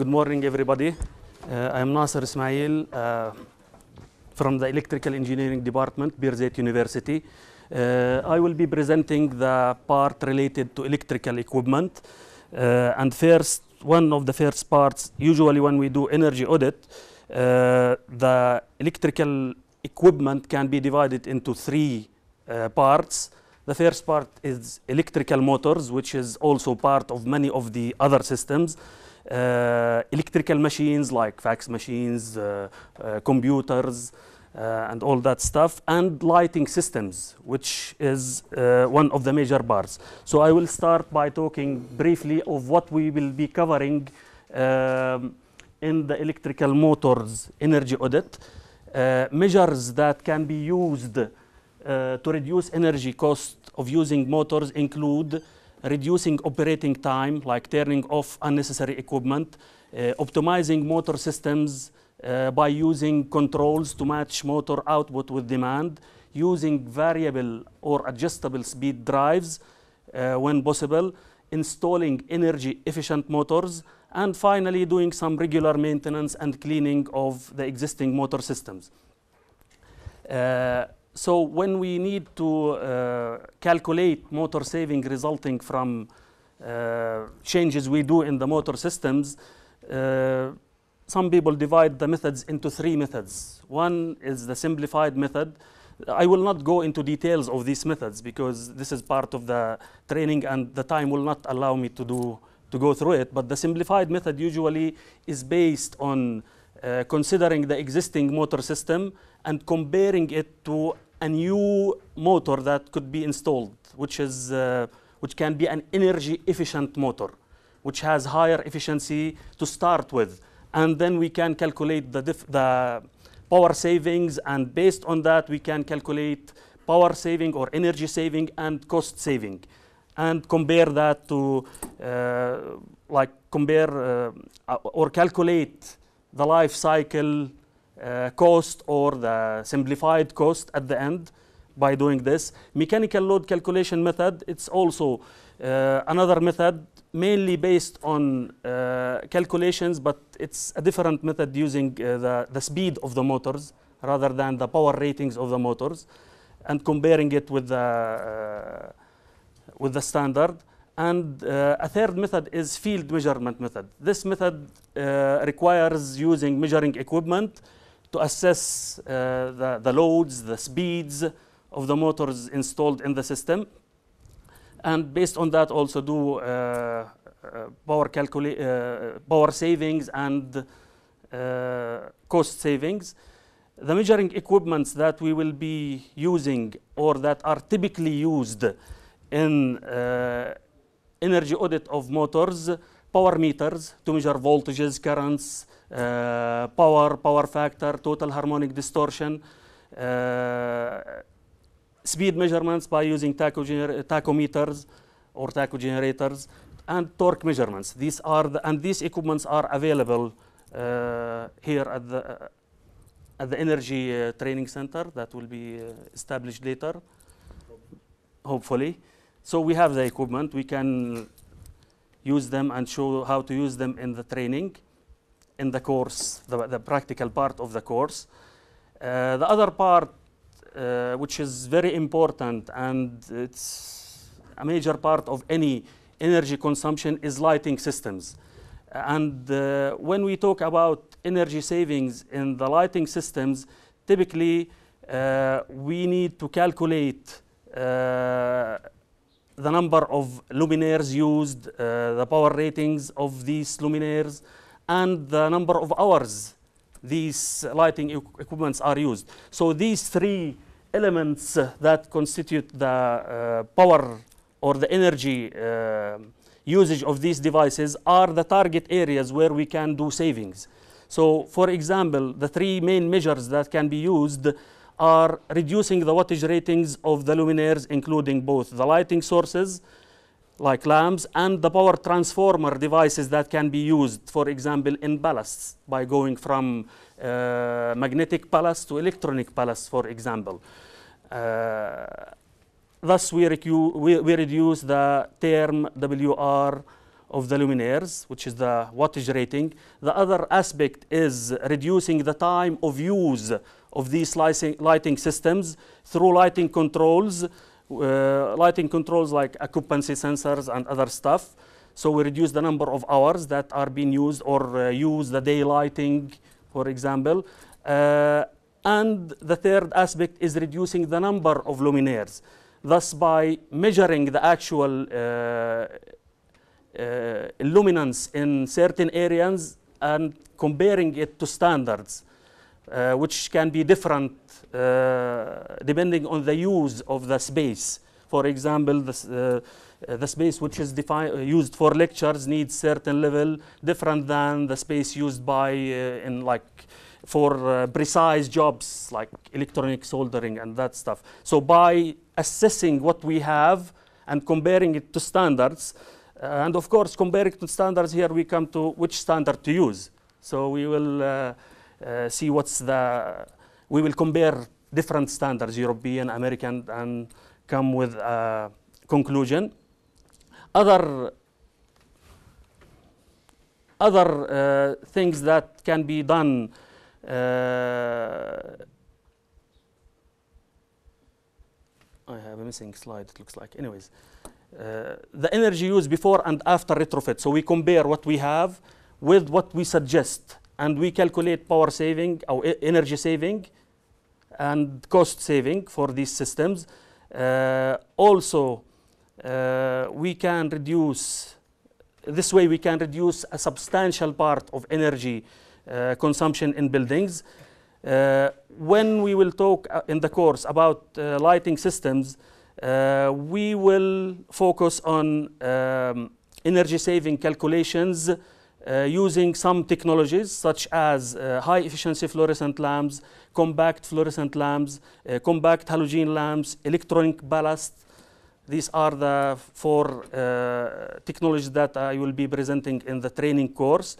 Good morning, everybody. Uh, I am Nasser Ismail uh, from the Electrical Engineering Department, Birzeit University. Uh, I will be presenting the part related to electrical equipment. Uh, and first, one of the first parts, usually when we do energy audit, uh, the electrical equipment can be divided into three uh, parts. The first part is electrical motors, which is also part of many of the other systems. Uh, electrical machines like fax machines, uh, uh, computers, and all that stuff, and lighting systems, which is one of the major bars. So I will start by talking briefly of what we will be covering um, in the electrical motors energy audit, uh, measures that can be used uh, to reduce energy cost of using motors include reducing operating time, like turning off unnecessary equipment, uh, optimizing motor systems uh, by using controls to match motor output with demand, using variable or adjustable speed drives uh, when possible, installing energy efficient motors, and finally doing some regular maintenance and cleaning of the existing motor systems. Uh, so when we need to uh, calculate motor saving resulting from uh, changes we do in the motor systems, uh, some people divide the methods into three methods. One is the simplified method. I will not go into details of these methods because this is part of the training and the time will not allow me to do to go through it. But the simplified method usually is based on uh, considering the existing motor system and comparing it to a new motor that could be installed, which, is, uh, which can be an energy efficient motor, which has higher efficiency to start with. And then we can calculate the, the power savings, and based on that, we can calculate power saving or energy saving and cost saving and compare that to uh, like compare uh, or calculate the life cycle uh, cost or the simplified cost at the end by doing this. Mechanical load calculation method, it's also uh, another method mainly based on uh, calculations, but it's a different method using uh, the, the speed of the motors rather than the power ratings of the motors and comparing it with the, uh, with the standard. And uh, a third method is field measurement method. This method uh, requires using measuring equipment to assess uh, the, the loads, the speeds of the motors installed in the system. And based on that also do uh, uh power, calcula uh, power savings and uh, cost savings. The measuring equipments that we will be using or that are typically used in energy audit of motors power meters to measure voltages, currents, uh, power, power factor, total harmonic distortion, uh, speed measurements by using tachometers or tacho generators, and torque measurements. These are the, and these equipments are available uh, here at the at the Energy uh, Training Center that will be uh, established later, hopefully. So we have the equipment. We can use them and show how to use them in the training, in the course, the, the practical part of the course. Uh, the other part, uh, which is very important and it's a major part of any energy consumption, is lighting systems. And uh, when we talk about energy savings in the lighting systems, typically uh, we need to calculate uh, the number of luminaires used, uh, the power ratings of these luminaires, and the number of hours these lighting equipments are used. So these three elements uh, that constitute the uh, power or the energy uh, usage of these devices are the target areas where we can do savings. So for example, the three main measures that can be used are reducing the wattage ratings of the luminaires, including both the lighting sources, like lamps, and the power transformer devices that can be used, for example, in ballasts, by going from uh, magnetic ballast to electronic ballast, for example. Uh, thus, we, we, we reduce the term WR of the luminaires, which is the wattage rating. The other aspect is reducing the time of use of these lighting systems through lighting controls, uh, lighting controls like occupancy sensors and other stuff. So we reduce the number of hours that are being used or uh, use the day lighting, for example. Uh, and the third aspect is reducing the number of luminaires. Thus, by measuring the actual uh, uh, luminance in certain areas and comparing it to standards, uh, which can be different uh, depending on the use of the space. For example, the, uh, uh, the space which is uh, used for lectures needs certain level different than the space used by uh, in like for precise jobs like electronic soldering and that stuff. So by assessing what we have and comparing it to standards, and of course comparing to standards here we come to which standard to use. So we will uh, see what's the, we will compare different standards, European, American, and come with a conclusion. Other, other uh, things that can be done uh, I have a missing slide, it looks like. Anyways, uh, the energy used before and after retrofit. So we compare what we have with what we suggest and we calculate power saving or energy saving and cost saving for these systems. Uh, also, uh, we can reduce, this way we can reduce a substantial part of energy uh, consumption in buildings. Uh, when we will talk uh, in the course about uh, lighting systems, we will focus on um, energy saving calculations uh, using some technologies such as uh, high efficiency fluorescent lamps, compact fluorescent lamps, uh, compact halogen lamps, electronic ballast, these are the four uh, technologies that I will be presenting in the training course.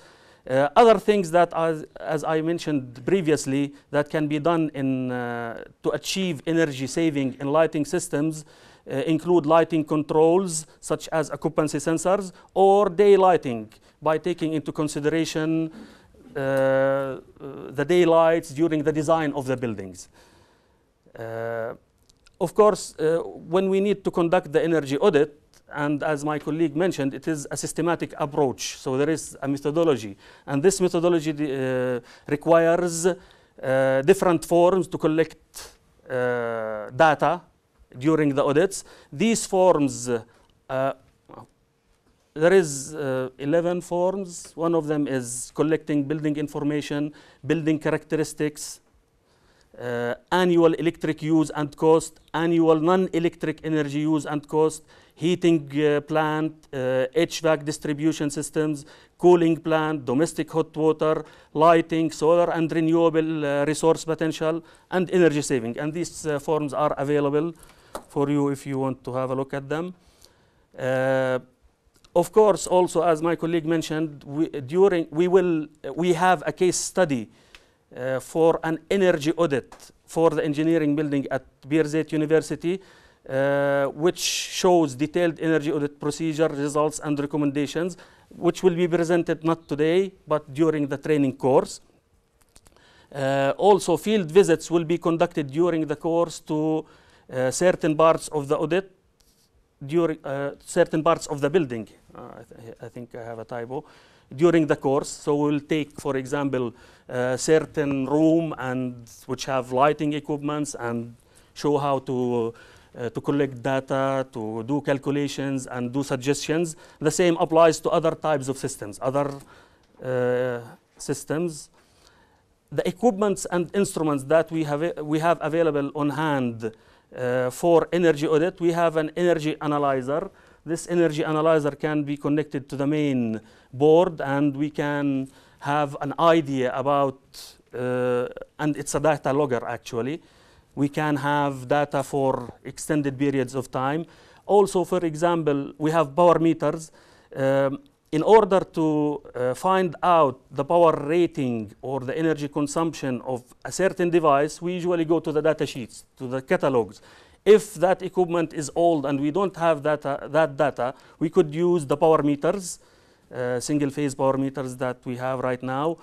Uh, other things that, are, as I mentioned previously, that can be done in, uh, to achieve energy saving in lighting systems include lighting controls such as occupancy sensors or day lighting by taking into consideration uh, uh, the daylights during the design of the buildings. Uh, of course, uh, when we need to conduct the energy audit, and as my colleague mentioned, it is a systematic approach. So there is a methodology. And this methodology uh, requires uh, different forms to collect data during the audits. These forms there is uh, 11 forms. One of them is collecting building information, building characteristics, uh, annual electric use and cost, annual non-electric energy use and cost, heating uh, plant, uh, HVAC distribution systems, cooling plant, domestic hot water, lighting, solar and renewable uh, resource potential, and energy saving. And these uh, forms are available for you if you want to have a look at them. Uh, of course, also as my colleague mentioned, we, during we will we have a case study uh, for an energy audit for the engineering building at Birzeit University, uh, which shows detailed energy audit procedure, results, and recommendations, which will be presented not today but during the training course. Uh, also, field visits will be conducted during the course to uh, certain parts of the audit, during uh, certain parts of the building. Uh, I, th I, think I have a typo, during the course. So we'll take, for example, uh, certain room and which have lighting equipments and show how to, uh, to collect data, to do calculations and do suggestions. The same applies to other types of systems, other uh, systems. The equipments and instruments that we have, we have available on hand uh, for energy audit, we have an energy analyzer this energy analyzer can be connected to the main board and we can have an idea about, uh, and it's a data logger actually. We can have data for extended periods of time. Also, for example, we have power meters. Um, in order to uh, find out the power rating or the energy consumption of a certain device, we usually go to the data sheets, to the catalogs if that equipment is old and we don't have data, uh, that data, we could use the power meters, uh, single phase power meters that we have right now,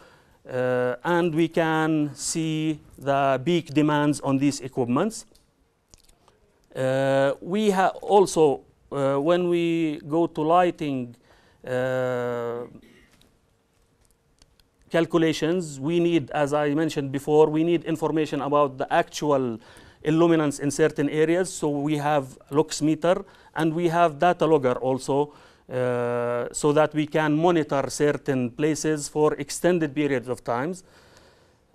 uh, and we can see the peak demands on these equipments. Uh, we have also, uh, when we go to lighting uh, calculations, we need, as I mentioned before, we need information about the actual illuminance in certain areas. So we have lux meter and we have data logger also uh, so that we can monitor certain places for extended periods of times.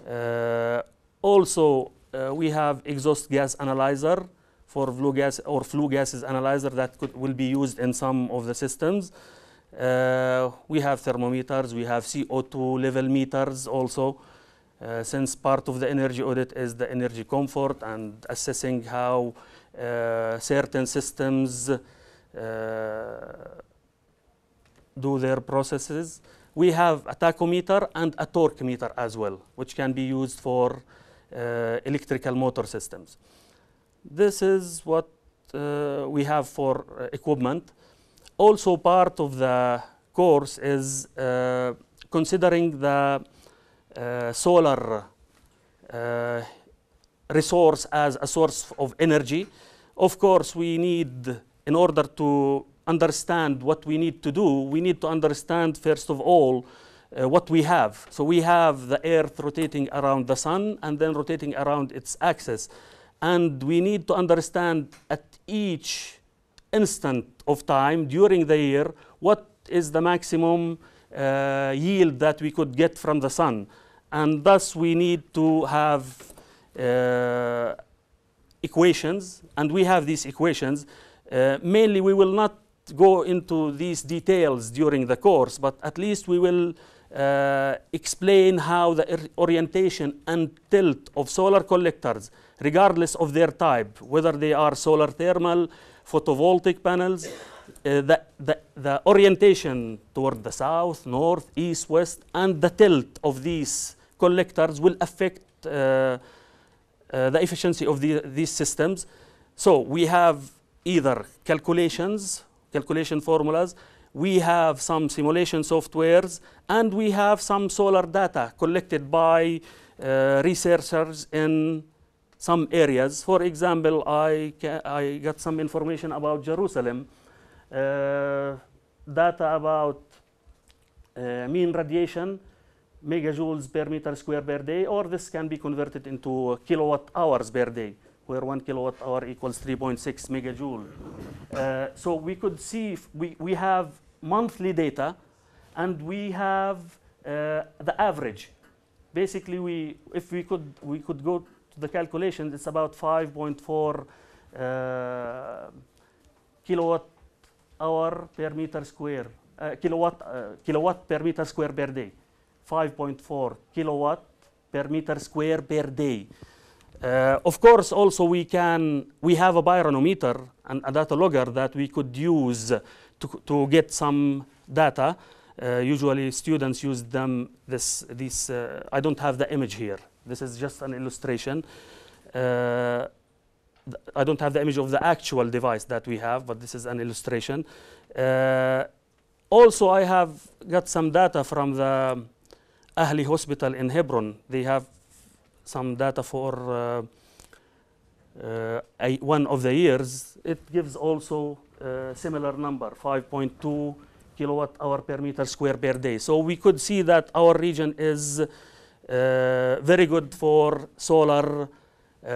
Uh, also, uh, we have exhaust gas analyzer for flue gas or flue gases analyzer that could, will be used in some of the systems. Uh, we have thermometers, we have CO2 level meters also. Uh, since part of the energy audit is the energy comfort and assessing how uh, certain systems uh, do their processes. We have a tachometer and a torque meter as well, which can be used for uh, electrical motor systems. This is what uh, we have for uh, equipment. Also part of the course is considering the uh, solar uh, resource as a source of energy. Of course, we need, in order to understand what we need to do, we need to understand, first of all, uh, what we have. So we have the Earth rotating around the Sun and then rotating around its axis. And we need to understand at each instant of time during the year what is the maximum uh, yield that we could get from the Sun and thus we need to have uh, equations and we have these equations uh, mainly we will not go into these details during the course but at least we will uh, explain how the orientation and tilt of solar collectors regardless of their type whether they are solar thermal photovoltaic panels uh, the, the, the, orientation toward the south, north, east, west, and the tilt of these collectors will affect uh, uh, the efficiency of the, these systems. So we have either calculations, calculation formulas, we have some simulation softwares, and we have some solar data collected by uh, researchers in some areas. For example, I, I got some information about Jerusalem, uh, data about uh, mean radiation, megajoules per meter square per day, or this can be converted into kilowatt hours per day, where one kilowatt hour equals 3.6 megajoule. Uh, so we could see we, we have monthly data and we have uh, the average. Basically, we, if we could, we could go to the calculations, it's about 5.4 uh, kilowatt hour per meter square, uh, kilowatt, uh, kilowatt per meter square per day. 5.4 kilowatt per meter square per day. Uh, of course, also we can, we have a pyranometer and a data logger that we could use to, to get some data. Uh, usually students use them, this, this uh, I don't have the image here. This is just an illustration. Uh, I don't have the image of the actual device that we have, but this is an illustration. Uh, also, I have got some data from the Ahli Hospital in Hebron, they have some data for uh, uh one of the years. It gives also a uh, similar number, 5.2 kilowatt hour per meter square per day. So we could see that our region is uh, very good for solar uh,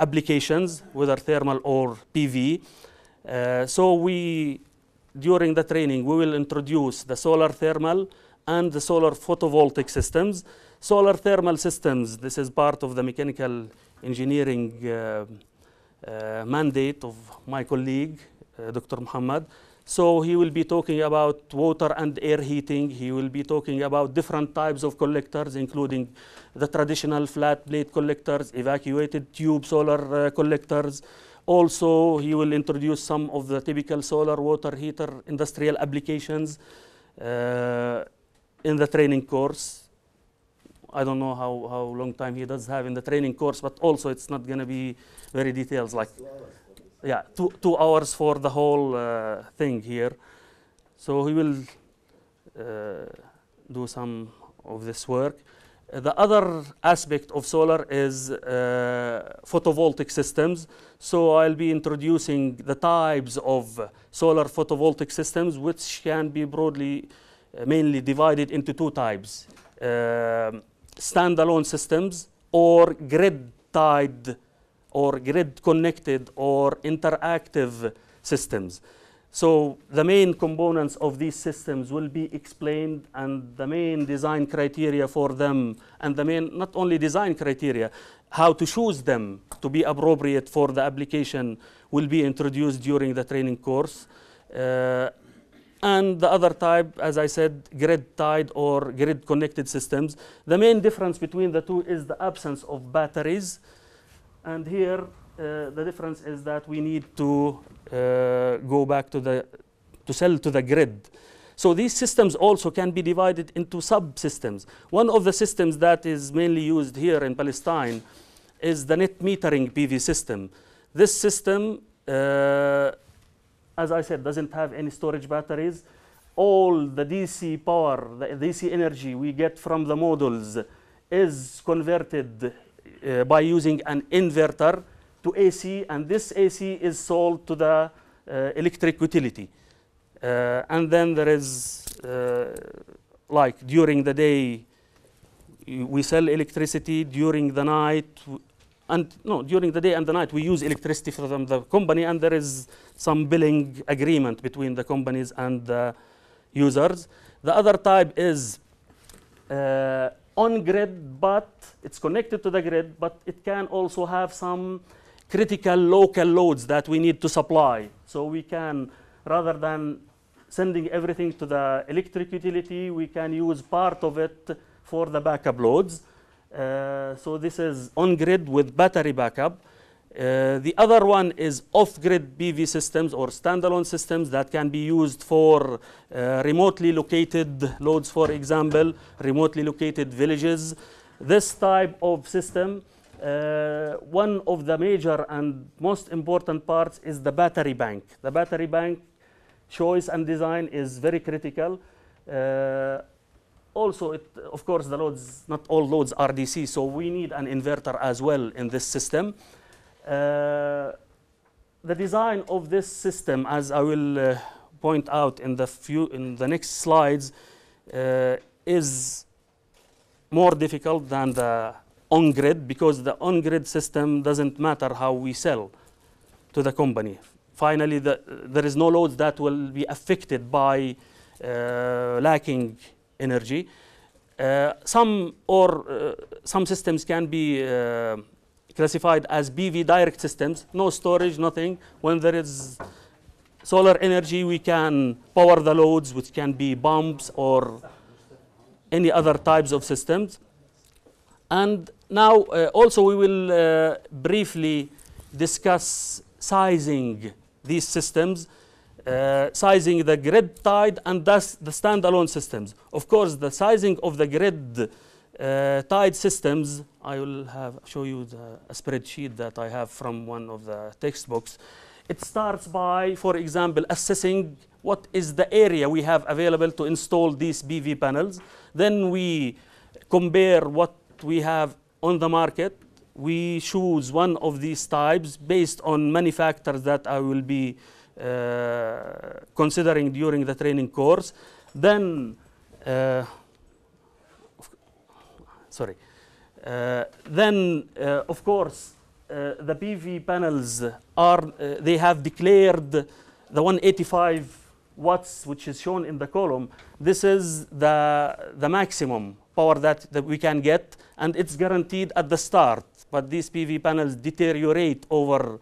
applications, whether thermal or PV. Uh, so we, during the training, we will introduce the solar thermal and the solar photovoltaic systems. Solar thermal systems, this is part of the mechanical engineering uh, uh, mandate of my colleague, uh, Dr. Muhammad. So he will be talking about water and air heating. He will be talking about different types of collectors, including the traditional flat plate collectors, evacuated tube solar uh, collectors. Also, he will introduce some of the typical solar water heater industrial applications. Uh, in the training course. I don't know how, how long time he does have in the training course, but also it's not going to be very details like, yeah, two, two hours for the whole uh, thing here. So he will uh, do some of this work. the other aspect of solar is uh, photovoltaic systems. So I'll be introducing the types of solar photovoltaic systems, which can be broadly uh, mainly divided into two types um, standalone systems or grid tied or grid connected or interactive systems. So the main components of these systems will be explained and the main design criteria for them and the main not only design criteria, how to choose them to be appropriate for the application will be introduced during the training course. Uh, and the other type, as I said, grid-tied or grid-connected systems. The main difference between the two is the absence of batteries. And here, uh, the difference is that we need to uh, go back to the, to sell to the grid. So these systems also can be divided into subsystems. One of the systems that is mainly used here in Palestine is the net metering PV system. This system uh, as I said, doesn't have any storage batteries. All the DC power, the DC energy we get from the modules is converted uh, by using an inverter to AC, and this AC is sold to the uh, electric utility. Uh, and then there is, uh, like during the day, we sell electricity, during the night, and no, during the day and the night we use electricity from the company and there is some billing agreement between the companies and the users. The other type is uh, on grid, but it's connected to the grid, but it can also have some critical local loads that we need to supply. So we can, rather than sending everything to the electric utility, we can use part of it for the backup loads. Uh, so this is on-grid with battery backup. Uh, the other one is off-grid PV systems or standalone systems that can be used for uh, remotely located loads, for example, remotely located villages. This type of system, uh, one of the major and most important parts is the battery bank. The battery bank choice and design is very critical. Uh, also, it, of course, the loads, not all loads are DC, so we need an inverter as well in this system. Uh, the design of this system, as I will uh, point out in the, few, in the next slides, uh, is more difficult than the on-grid because the on-grid system doesn't matter how we sell to the company. Finally, the, there is no loads that will be affected by uh, lacking energy. Uh, some or uh, some systems can be uh, classified as BV direct systems, no storage, nothing. When there is solar energy, we can power the loads, which can be pumps or any other types of systems. And now uh, also we will uh, briefly discuss sizing these systems uh, sizing the grid tied and thus the standalone systems. Of course, the sizing of the grid uh, tied systems, I will have show you the a spreadsheet that I have from one of the textbooks. It starts by, for example, assessing what is the area we have available to install these BV panels. Then we compare what we have on the market. We choose one of these types based on many factors that I will be uh, considering during the training course. Then, uh, sorry, uh, then of course the PV panels are, they have declared the 185 watts which is shown in the column, this is the, the maximum power that, that we can get and it's guaranteed at the start. But these PV panels deteriorate over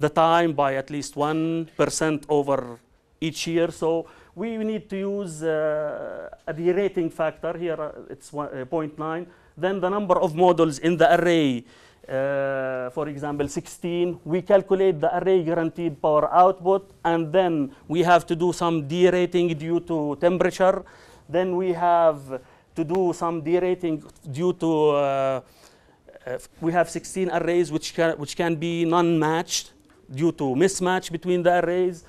the time by at least 1% over each year. So we need to use uh, the derating factor here, uh, it's one, uh, 0.9. Then the number of models in the array, uh, for example, 16, we calculate the array guaranteed power output, and then we have to do some derating due to temperature. Then we have to do some derating due to, uh, uh, we have 16 arrays which can, which can be non-matched due to mismatch between the arrays,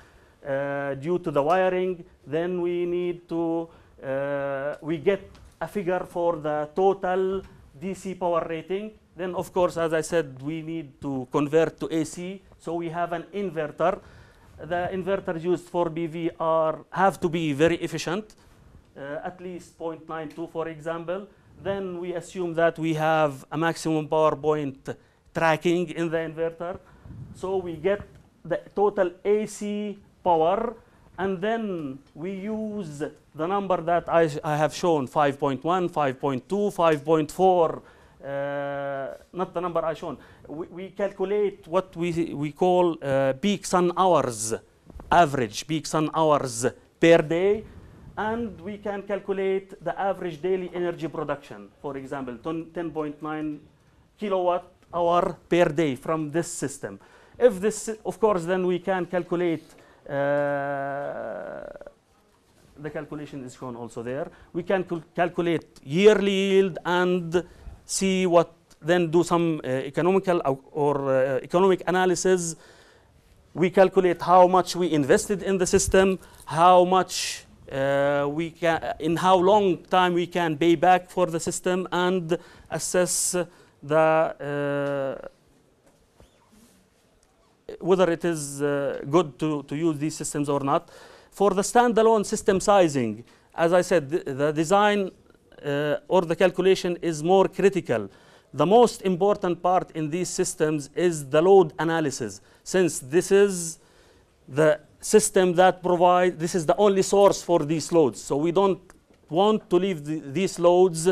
uh, due to the wiring, then we need to, uh, we get a figure for the total DC power rating. Then of course, as I said, we need to convert to AC. So we have an inverter. The inverters used for BV are, have to be very efficient, uh, at least 0.92 for example. Then we assume that we have a maximum power point tracking in the inverter so we get the total AC power and then we use the number that I, I have shown 5.1, 5.2, 5.4 uh, not the number I shown. We, we calculate what we, we call uh, peak sun hours, average peak sun hours per day, and we can calculate the average daily energy production. For example, 10.9 kilowatt hour per day from this system. If this, of course, then we can calculate uh, the calculation is shown also there. We can cal calculate yearly yield and see what then do some uh, economical or, uh, economic analysis. We calculate how much we invested in the system, how much uh, we can, in how long time we can pay back for the system and assess the uh, whether it is uh, good to, to use these systems or not. For the standalone system sizing, as I said, the, the design uh, or the calculation is more critical. The most important part in these systems is the load analysis, since this is the system that provides, this is the only source for these loads. So we don't want to leave these loads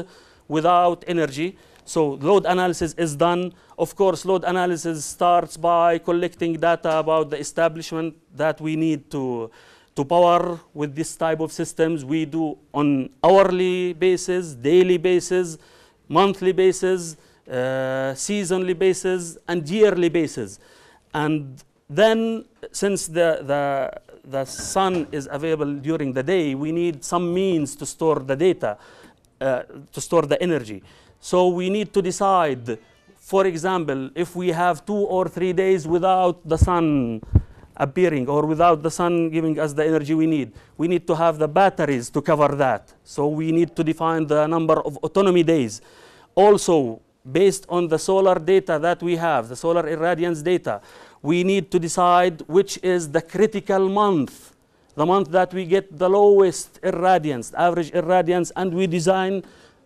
without energy. So load analysis is done. Of course, load analysis starts by collecting data about the establishment that we need to, to power with this type of systems. We do on hourly basis, daily basis, monthly basis, uh, seasonally basis, and yearly basis. And then since the, the, the sun is available during the day, we need some means to store the data, uh, to store the energy. So we need to decide, for example, if we have two or three days without the sun appearing or without the sun giving us the energy we need. We need to have the batteries to cover that. So we need to define the number of autonomy days. Also, based on the solar data that we have, the solar irradiance data, we need to decide which is the critical month, the month that we get the lowest irradiance, average irradiance, and we design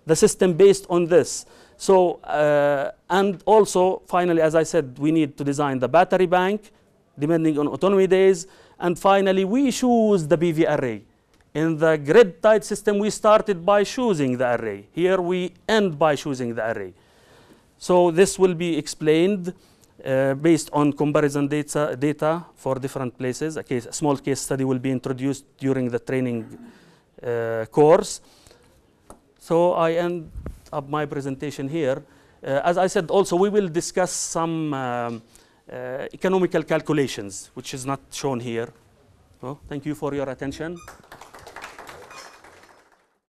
the system based on this. So, uh, and also finally, as I said, we need to design the battery bank depending on autonomy days. And finally, we choose the BVR array. In the grid tight system, we started by choosing the array. Here we end by choosing the array. So this will be explained uh, based on comparison data, data for different places. A, case, a small case study will be introduced during the training uh, course. So I end up my presentation here. Uh, as I said also, we will discuss some um, uh, economical calculations, which is not shown here. So thank you for your attention.